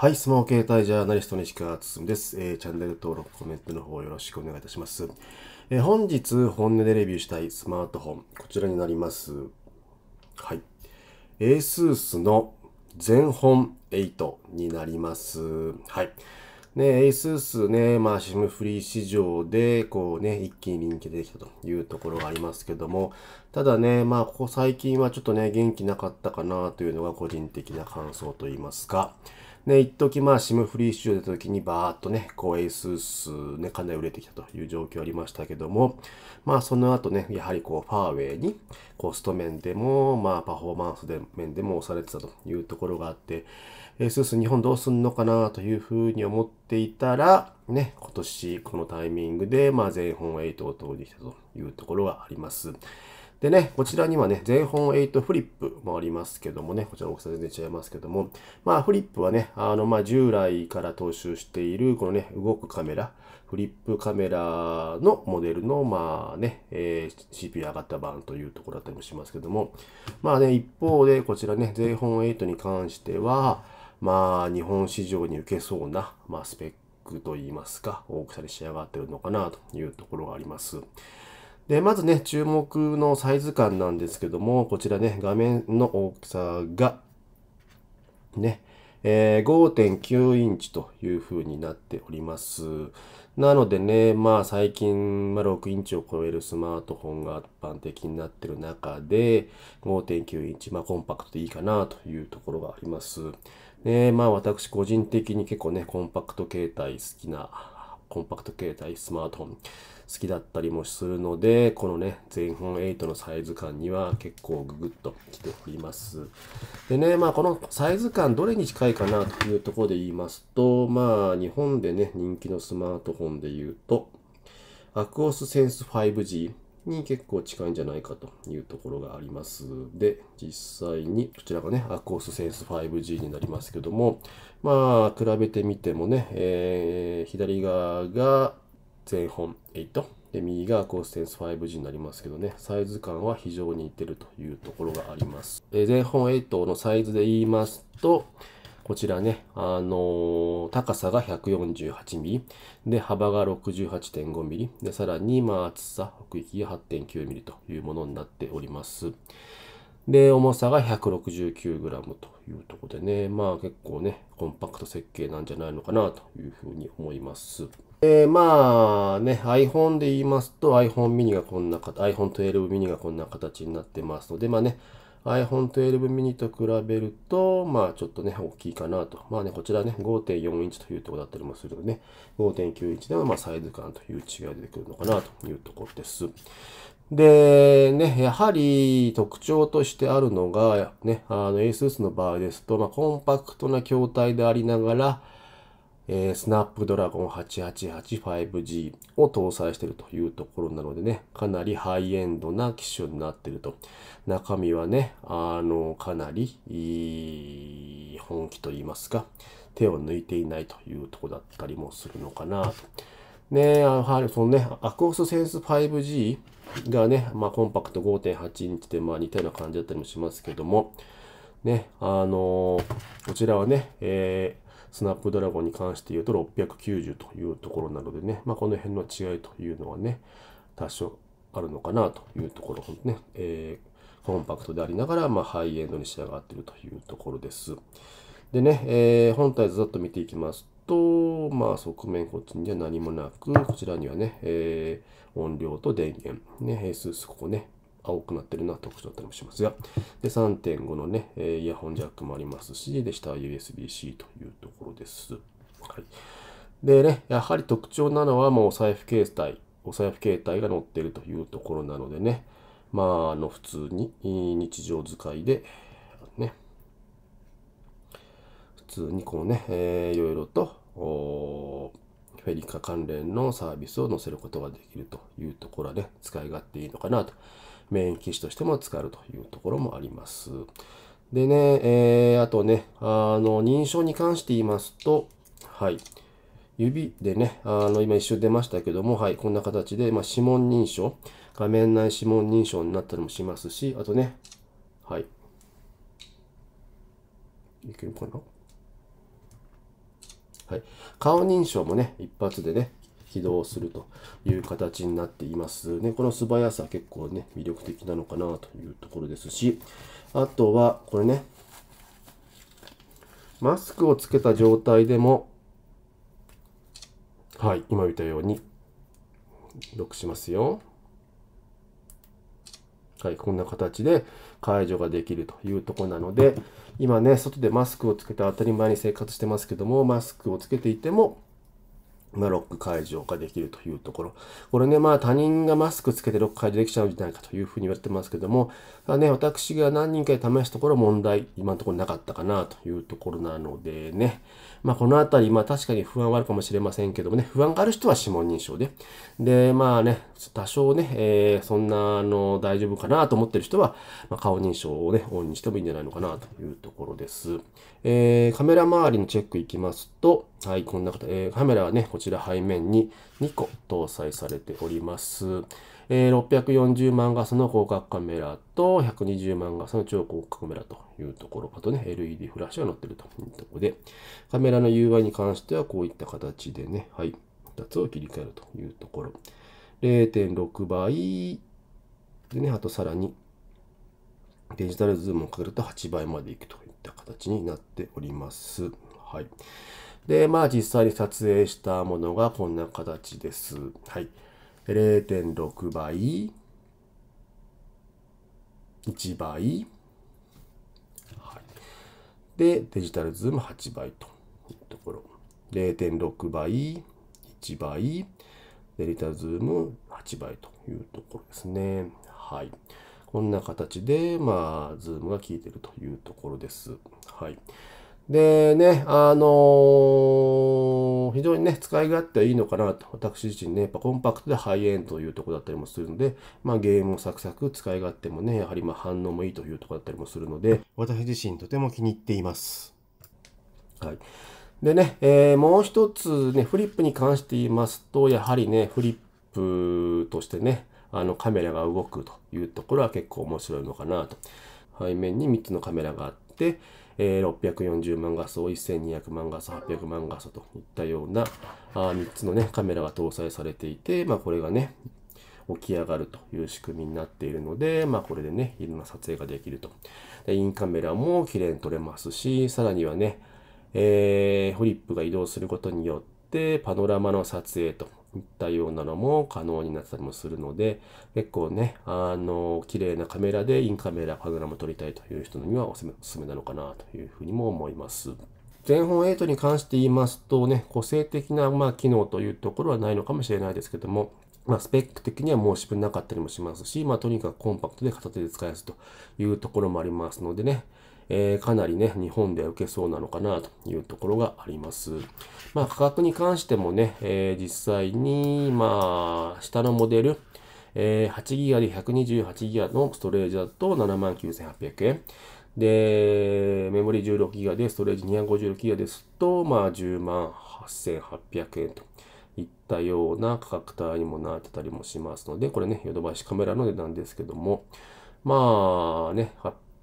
はい、スマホ携帯ジャーナリスト西川進です、えー、チャンネル登録、コメントの方よろしくお願いいたします。えー、本日、本音でレビューしたいスマートフォン、こちらになります。はい。ASUS の全本8になります。はい。ね、ASUS ね、まあ、SIM フリー市場で、こうね、一気に人気出てきたというところがありますけども、ただね、まあ、ここ最近はちょっとね、元気なかったかなというのが個人的な感想といいますか、ね、一時まあ、シムフリー市場出た時にバーっとね、こう、エース数ね、かなり売れてきたという状況ありましたけども、まあ、その後ね、やはりこう、ファーウェイに、コスト面でも、まあ、パフォーマンスで面でも押されてたというところがあって、エース数日本どうすんのかなというふうに思っていたら、ね、今年このタイミングで、まあ、全本8を通りに来たというところがあります。でね、こちらにはね、全本8フリップもありますけどもね、こちらの大きさ全然違いますけども、まあフリップはね、あの、まあ従来から踏襲している、このね、動くカメラ、フリップカメラのモデルの、まあね、えー、CPU 上がった版というところだったりもしますけども、まあね、一方でこちらね、税本8に関しては、まあ日本市場に受けそうな、まあスペックといいますか、大きさに仕上がってるのかなというところがあります。で、まずね、注目のサイズ感なんですけども、こちらね、画面の大きさが、ね、えー、5.9インチという風になっております。なのでね、まあ最近、まあ、6インチを超えるスマートフォンが一般的になってる中で、5.9インチ、まあコンパクトでいいかなというところがあります。ね、まあ私個人的に結構ね、コンパクト携帯好きなコンパクト携帯、スマートフォン好きだったりもするので、このね、全本8のサイズ感には結構ググッと来ております。でね、まあこのサイズ感どれに近いかなというところで言いますと、まあ日本でね、人気のスマートフォンで言うと、アクオスセンス 5G、に結構近いんじゃないかというところがあります。で、実際にこちらがね、アコースセンス 5G になりますけども、まあ、比べてみてもね、えー、左側が全本8。で右がコーステンス 5G になりますけどね、サイズ感は非常に似てるというところがあります。え全本8のサイズで言いますと、こちらね、あのー、高さが148ミリ、で、幅が68.5ミリ、で、さらに、まあ、厚さ、奥行きが8.9ミリというものになっております。で、重さが 169g というところでね、まあ結構ね、コンパクト設計なんじゃないのかなというふうに思います。で、まあね、iPhone で言いますと iPhone mini がこんな形、iPhone 12 mini がこんな形になってますので、まあね、iPhone 12 mini と比べると、まあちょっとね、大きいかなと。まあね、こちらね、5.4インチというところだったりもするので、ね、5.9インチではまサイズ感という違いが出てくるのかなというところです。で、ね、やはり特徴としてあるのが、ね、あの ASUS の場合ですと、まあ、コンパクトな筐体でありながら、えー、スナップドラゴン 888-5G を搭載しているというところなのでね、かなりハイエンドな機種になっていると。中身はね、あの、かなりいい本気と言いますか、手を抜いていないというところだったりもするのかなと。ね、やはりそのね、アクオスセンス 5G がね、まあコンパクト5.8インチでまあ似たような感じだったりもしますけども、ね、あのー、こちらはね、えースナップドラゴンに関して言うと690というところなのでね、まあ、この辺の違いというのはね、多少あるのかなというところ、ね、えー、コンパクトでありながら、まあ、ハイエンドに仕上がっているというところです。でね、えー、本体ずっと見ていきますと、まあ、側面こっちには何もなく、こちらにはね、えー、音量と電源、ね、数数ここね、青くなってるのは特徴だったりもしますが、で、3.5のね、イヤホンジャックもありますし、で、下は USB-C というところです。はい。でね、やはり特徴なのは、もうお財布携帯、お財布携帯が載ってるというところなのでね、まあ、あの、普通に日常使いで、ね、普通にこうね、えー、いろいろと、フェリカ関連のサービスを載せることができるというところはね、使い勝手いいのかなと。メイン機種としても使えるというところもあります。でね、えー、あとね、あの、認証に関して言いますと、はい。指でね、あの、今一瞬出ましたけども、はい、こんな形で、まあ、指紋認証、画面内指紋認証になったりもしますし、あとね、はい。いけるかなはい、顔認証もね、一発でね、起動するという形になっていますね。この素早さ結構ね、魅力的なのかなというところですし、あとはこれね、マスクをつけた状態でも、はい、今見たように、ロしますよ。はい、こんな形で解除ができるというとこなので、今ね、外でマスクをつけて当たり前に生活してますけども、マスクをつけていても、まあ、ロック解除ができるというところ。これね、まあ他人がマスクつけてロック解除できちゃうんじゃないかというふうに言われてますけども、まあ、ね、私が何人かで試したところ問題、今のところなかったかなというところなのでね、まあこのあたり、まあ確かに不安はあるかもしれませんけどもね、不安がある人は指紋認証で、で、まあね、多少ね、えー、そんな、あの、大丈夫かなと思ってる人は、まあ、顔認証をね、オンにしてもいいんじゃないのかなというところです。えー、カメラ周りのチェックいきますと、はい、こんな方、えー、カメラはね、こちら背面に2個搭載されております。えー、640万画素の広角カメラと、120万画素の超広角カメラというところ、あとね、LED フラッシュが載ってるというところで、カメラの UI に関してはこういった形でね、はい、2つを切り替えるというところ。0.6倍、でね、あとさらに、デジタルズームをかけると8倍までいくとった形になっております。はい。で、まあ実際に撮影したものがこんな形です。はい。0.6倍、1倍、はい、で、デジタルズーム8倍というところ。0.6倍、1倍、デジタルズーム8倍というところですね。はい。こんな形で、まあ、ズームが効いてるというところです。はい。でね、あのー、非常にね、使い勝手はいいのかなと、私自身ね、やっぱコンパクトでハイエンドというところだったりもするので、まあゲームもサクサク、使い勝手もね、やはりま反応もいいというところだったりもするので、私自身とても気に入っています。はい。でね、えー、もう一つね、フリップに関して言いますと、やはりね、フリップとしてね、あのカメラが動くというところは結構面白いのかなと。背面に3つのカメラがあって、えー、640万画素、1200万画素、800万画素といったようなあ3つの、ね、カメラが搭載されていて、まあ、これがね、起き上がるという仕組みになっているので、まあ、これでね、いろんな撮影ができると。でインカメラも綺麗に撮れますし、さらにはね、えー、フリップが移動することによって、パノラマの撮影といったようなのも可能になったりもするので、結構ね、あの、綺麗なカメラでインカメラ、パノラマ撮りたいという人にはおすすめなのかなというふうにも思います。全本8に関して言いますとね、個性的な、ま機能というところはないのかもしれないですけども、まあ、スペック的には申し分なかったりもしますし、まあ、とにかくコンパクトで片手で使えすというところもありますのでね、えー、かなりね、日本では受けそうなのかなというところがあります。まあ、価格に関してもね、えー、実際に、まあ、下のモデル、えー、8ギガで128ギガのストレージだと79,800円。で、メモリ16ギガで、ストレージ256ギガですと、まあ、10万8800円といったような価格帯にもなってたりもしますので、これね、ヨドバシカメラの値段ですけども、まあね、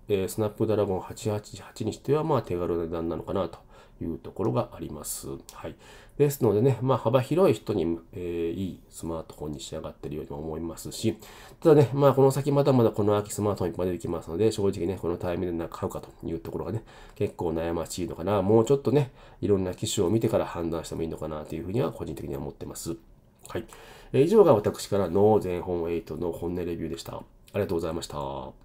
えー、スナップドラゴン888にしては、まあ、手軽な値段なのかなというところがあります。はい。ですのでね、まあ、幅広い人に、えー、いいスマートフォンに仕上がっているようにも思いますし、ただね、まあ、この先まだまだこの秋スマートフォンいっぱい出てきますので、正直ね、このタイミングで買うかというところがね、結構悩ましいのかな。もうちょっとね、いろんな機種を見てから判断してもいいのかなというふうには個人的には思ってます。はい。え以上が私からの全本8の本音レビューでした。ありがとうございました。